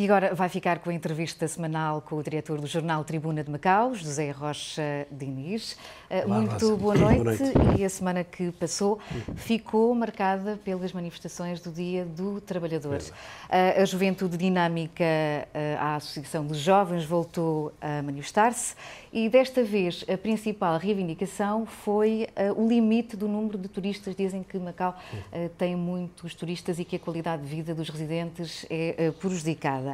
E agora vai ficar com a entrevista semanal com o diretor do jornal Tribuna de Macau, José Rocha Diniz. Eh, Olá, Muito boa noite. boa noite. E a semana que passou ficou marcada pelas manifestações do Dia do Trabalhador. Eh, a Juventude Dinâmica, a eh, Associação dos Jovens, voltou a manifestar-se e desta vez a principal reivindicação foi o limite do número de turistas. Dizem que Macau hum. tem muitos turistas e que a qualidade de vida dos residentes é prejudicada.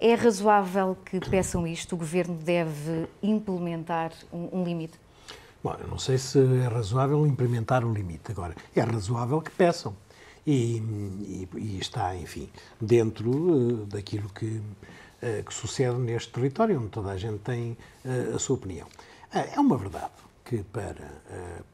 É razoável que peçam isto? O Governo deve implementar um, um limite? Bom, eu não sei se é razoável implementar um limite. Agora, é razoável que peçam. E, e, e está, enfim, dentro uh, daquilo que, uh, que sucede neste território, onde toda a gente tem uh, a sua opinião. é uma verdade que para,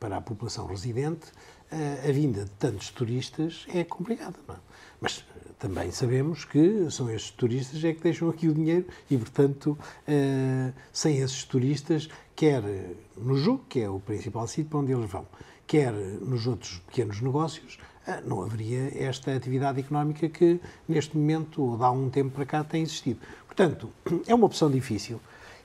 para a população residente a vinda de tantos turistas é complicada, é? Mas também sabemos que são estes turistas é que deixam aqui o dinheiro e, portanto, eh, sem esses turistas, quer no jogo, que é o principal sítio para onde eles vão, quer nos outros pequenos negócios, eh, não haveria esta atividade económica que, neste momento, ou há um tempo para cá, tem existido. Portanto, é uma opção difícil.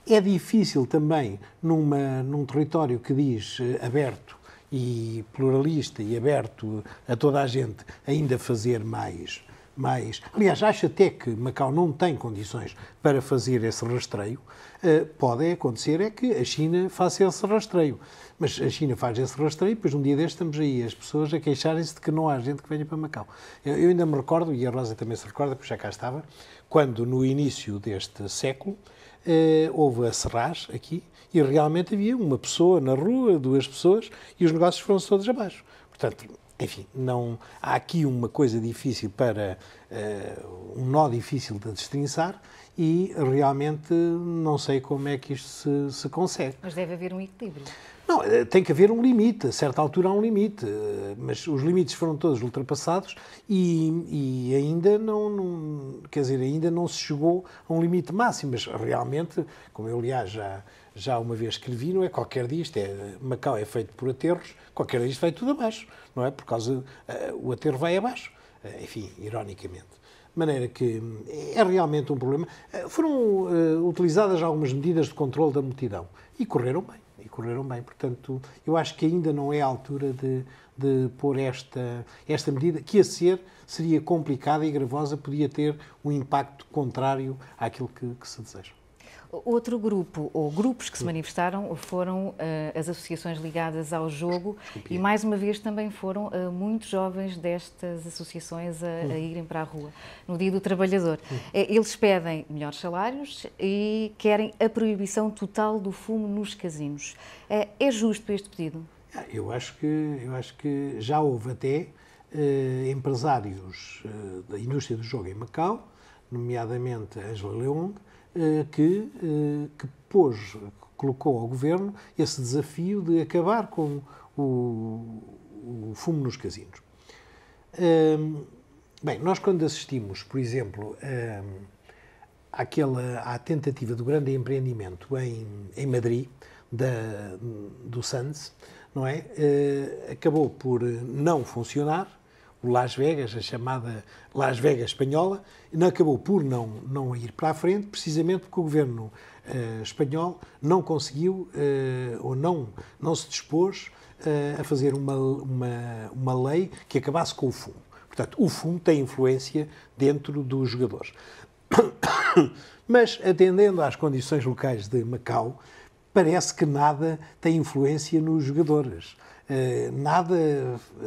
É difícil também numa, num território que diz eh, aberto e pluralista e aberto a toda a gente ainda fazer mais mais. Aliás, acho até que Macau não tem condições para fazer esse rastreio. Eh, pode acontecer é que a China faça esse rastreio. Mas a China faz esse rastreio e depois um dia deste estamos aí as pessoas a queixarem-se de que não há gente que venha para Macau. Eu, eu ainda me recordo, e a Rosa também se recorda, porque já cá estava, quando no início deste século eh, houve a Serraz aqui e realmente havia uma pessoa na rua, duas pessoas, e os negócios foram todos abaixo. Portanto, enfim, não, há aqui uma coisa difícil para. Uh, um nó difícil de destrinçar e realmente não sei como é que isto se, se consegue. Mas deve haver um equilíbrio. Não, eh, tem que haver um limite, a certa altura há um limite, eh, mas os limites foram todos ultrapassados e, e ainda não, não, quer dizer, ainda não se chegou a um limite máximo, mas realmente, como eu aliás já, já uma vez escrevi, não é qualquer dia, isto é, Macau é feito por aterros, qualquer dia isto vai tudo abaixo, não é? Por causa, eh, o aterro vai abaixo, enfim, ironicamente maneira que é realmente um problema. Foram uh, utilizadas algumas medidas de controle da multidão e correram bem e correram bem. Portanto, eu acho que ainda não é a altura de, de pôr esta, esta medida, que a ser seria complicada e gravosa, podia ter um impacto contrário àquilo que, que se deseja. Outro grupo, ou grupos que se manifestaram, foram uh, as associações ligadas ao jogo Desculpe. e, mais uma vez, também foram uh, muitos jovens destas associações a, a, hum. irem para a rua no Dia do Trabalhador. Uh, eles pedem melhores salários e querem a proibição total do fumo nos casinos. é justo este pedido? Ah, eu acho que, eu acho que já houve até empresários da indústria do jogo em Macau, nomeadamente Angela Leong, eh, que, eh, que pôs, colocou ao governo esse desafio de acabar com o, o fumo nos casinos. Hum, bem, nós quando assistimos, por exemplo, hum, àquela, à tentativa do grande empreendimento em, em Madrid, da, do Sands, não é? Uh, acabou por não funcionar o Las Vegas, a chamada Las Vegas espanhola, não acabou por não, não ir para a frente, precisamente porque o governo uh, espanhol não conseguiu uh, ou não, não se dispôs uh, a fazer uma, uma, uma lei que acabasse com o fumo. Portanto, o fumo tem influência dentro dos jogadores. Mas, atendendo às condições locais de Macau, parece que nada tem influência nos jogadores. Eh, nada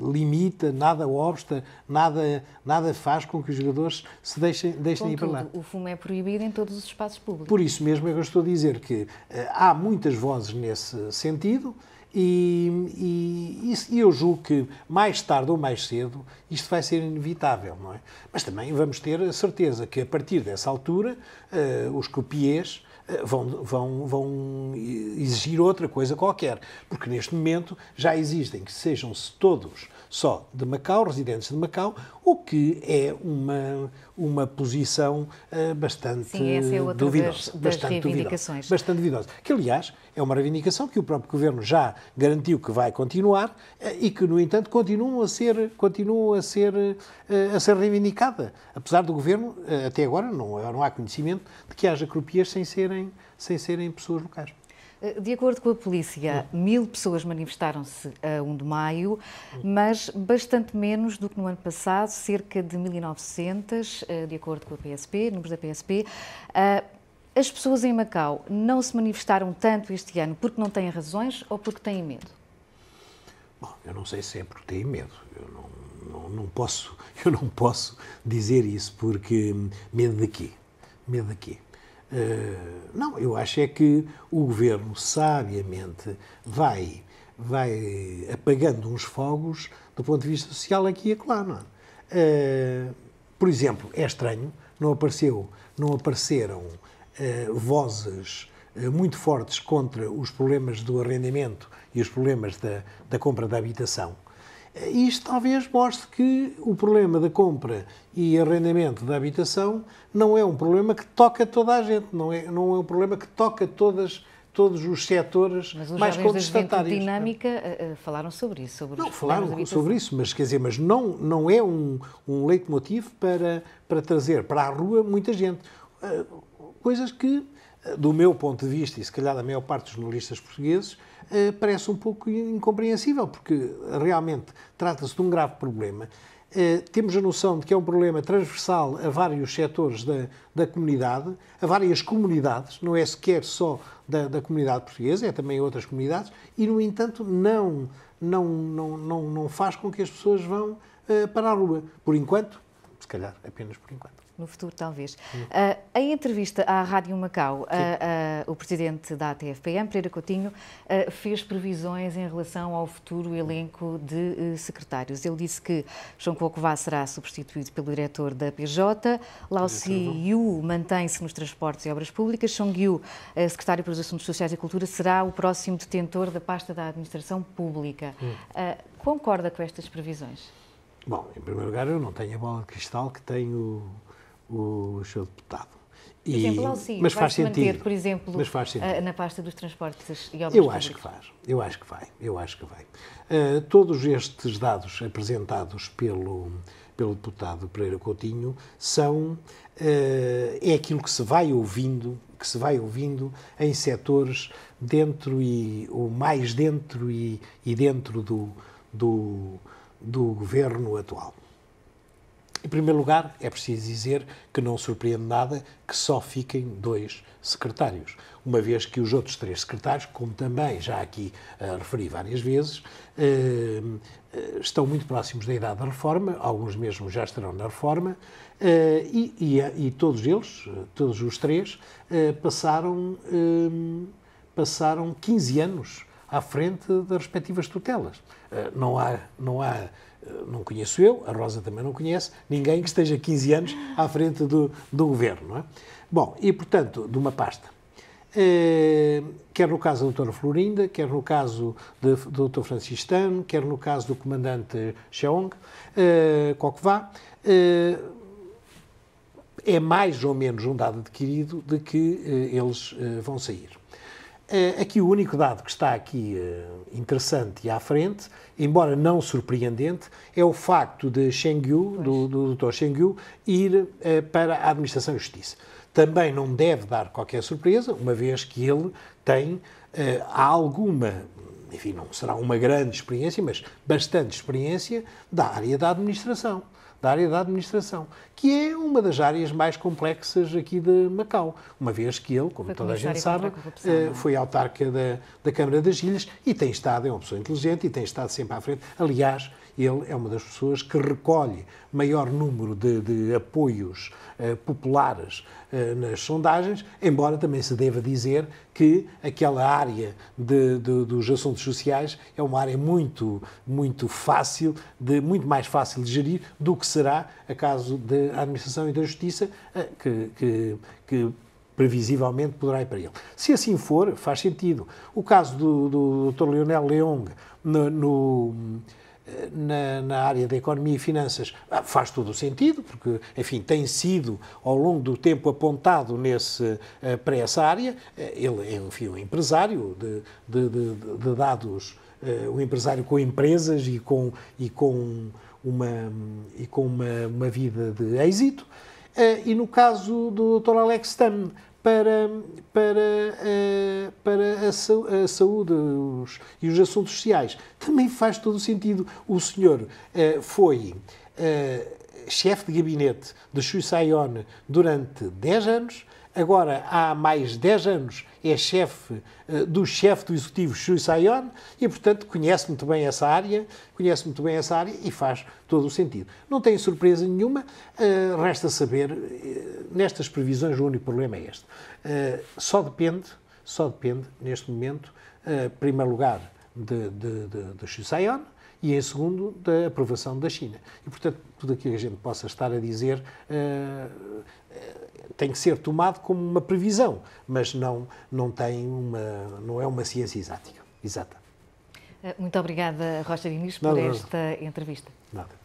limita, nada obsta, nada, nada faz com que os jogadores se deixem, deixem Contudo, ir para lá. O fumo é proibido em todos os espaços públicos. Por isso mesmo é que eu estou a dizer que eh, há muitas vozes nesse sentido. E, e, e, eu julgo que mais tarde ou mais cedo isto vai ser inevitável, não é? Mas também vamos ter a certeza que a partir dessa altura uh, os copiês eh, vão, vão, vão exigir outra coisa qualquer, porque neste momento já existem que sejam-se todos só de Macau, residentes de Macau, o que é uma, uma posição uh, bastante Sim, essa é outra duvidosa. Das, bastante das Duvidosa, bastante duvidosa. Que, aliás, é uma reivindicação que o próprio governo já garantiu que vai continuar uh, e que, no entanto, continua a ser, continua a ser, uh, a ser reivindicada. Apesar do governo, até agora, não, não há conhecimento de que haja croupiers sem serem, sem serem pessoas locais. Eh, de acordo com a polícia, hum. mil pessoas manifestaram-se a 1 de maio, mas bastante menos do que no ano passado, cerca de 1.900, eh, de acordo com a PSP, números da PSP. Eh, as pessoas em Macau não se manifestaram tanto este ano porque não têm razões ou porque têm medo? Bom, eu não sei se é porque têm medo. Eu não, não, não posso, eu não posso dizer isso porque hum, medo de quê? Medo de quê? Eh, não, eu acho é que o governo sabiamente vai, vai apagando uns fogos do ponto de vista social aqui e acolá. Não é? Eh, por exemplo, é estranho, não apareceu, não apareceram eh, vozes muito fortes contra os problemas do arrendamento e os problemas da, da compra da habitação isto talvez mostre que o problema da compra e arrendamento da habitação não é um problema que toca toda a gente, não é, não é um problema que toca todas todos os setores mas os mais contestatários. Mas é? dinâmica eh, eh, falaram sobre isso, sobre Não, falaram sobre isso, mas quer dizer, mas não não é um um leitmotiv para para trazer para a rua muita gente. Eh, coisas que do meu ponto de vista, e se calhar da maior parte dos jornalistas portugueses, eh, parece um pouco incompreensível, porque realmente trata-se de um grave problema. Eh, temos a noção de que é um problema transversal a vários setores da, da comunidade, a várias comunidades, não é sequer só da, da comunidade portuguesa, é também outras comunidades, e, no entanto, não, não, não, não, não faz com que as pessoas vão eh, para a rua. Por enquanto, calhar, apenas por enquanto. No futuro, talvez. Uh, em entrevista à Rádio Macau, uh, uh, o presidente da ATFPM, Pereira Coutinho, fez previsões em relação ao futuro elenco de eh, secretários. Ele disse que João Cocová será substituído pelo diretor da PJ, Lao Si-yu mantém-se nos transportes e obras públicas, Chong Yu, eh, secretário para os assuntos sociais e cultura, será o próximo detentor da pasta da administração pública. Concorda com estas previsões? Bom, em primeiro lugar, eu não tenho a bola de cristal que tem o, o seu deputado. E, exemplo, mas faz manter, sentido. por exemplo, mas faz sentido. na pasta dos transportes e obras Eu acho públicas. que faz, eu acho que vai, eu acho que vai. Uh, todos estes dados apresentados pelo, pelo deputado Pereira Coutinho são, uh, é aquilo que se vai ouvindo, que se vai ouvindo em setores dentro e, o mais dentro e, e dentro do, do do governo atual. Em primeiro lugar, é preciso dizer que não surpreende nada que só fiquem dois secretários, uma vez que os outros três secretários, como também já aqui uh, referi várias vezes, uh, estão muito próximos da idade da reforma, alguns mesmo já estarão na reforma, uh, e, e, e, todos eles, todos os três, passaram, passaram 15 anos à frente das respectivas tutelas. Eh, não há, não há, eh, não conheço eu, a Rosa também não conhece, ninguém que esteja 15 anos à frente do, do governo, não é? Bom, e portanto, de uma pasta. Quer eh, no caso da doutora Florinda, quer no caso do doutor Tan, quer no caso do comandante Cheong, qual que vá, é mais ou menos um dado adquirido de que eles vão sair. Aqui é, é o único dado que está aqui eh, interessante e à frente, embora não surpreendente, é o facto de Shen Yu, do, do Dr. Shen Yu, ir eh, para a Administração e Justiça. Também não deve dar qualquer surpresa, uma vez que ele tem eh, alguma, enfim, não será uma grande experiência, mas bastante experiência da área da administração da área da administração, que é uma das áreas mais complexas aqui de Macau, uma vez que ele, como foi toda a gente sabe, a eh, é? foi autarca da, da Câmara das Ilhas e tem estado, é uma pessoa inteligente e tem estado sempre à frente. Aliás, ele é uma das pessoas que recolhe maior número de, de apoios uh, populares uh, nas sondagens, embora também se deva dizer que aquela área de, de, dos assuntos sociais é uma área muito, muito fácil, de, muito mais fácil de gerir do que será a caso da Administração e da Justiça, uh, que, que, que previsivelmente poderá ir para ele. Se assim for, faz sentido. O caso do, do Dr. Leonel Leong no, no na, na, área da economia e finanças ah, faz todo o sentido, porque, enfim, tem sido ao longo do tempo apontado nesse, eh, para essa área. Eh, ele é, enfim, um empresário de, de, de, de dados, eh, um empresário com empresas e com, e com, uma, e com uma, uma vida de êxito. E no caso do Dr. Alex Tam, para, para, eh, para a, saúde e os assuntos sociais. Também faz todo o sentido. O senhor eh, foi eh, chefe de gabinete de Xu Sayon durante 10 anos, agora há mais de 10 anos é chefe eh, do chefe do executivo Xu Sayon e, portanto, conhece muito bem essa área, conhece muito bem essa área e faz todo o sentido. Não tem surpresa nenhuma, eh, resta saber, eh, nestas previsões o único problema é este. Só depende, só depende, neste momento, em primeiro lugar, de, de, de, de Xu Sayon, e, em segundo, da aprovação da China. E, portanto, tudo aquilo que a gente possa estar a dizer uh, tem que ser tomado como uma previsão, mas não, não, tem uma, não é uma ciência exática, exata. Eh, muito obrigada, Rocha Diniz, por esta entrevista. Nada.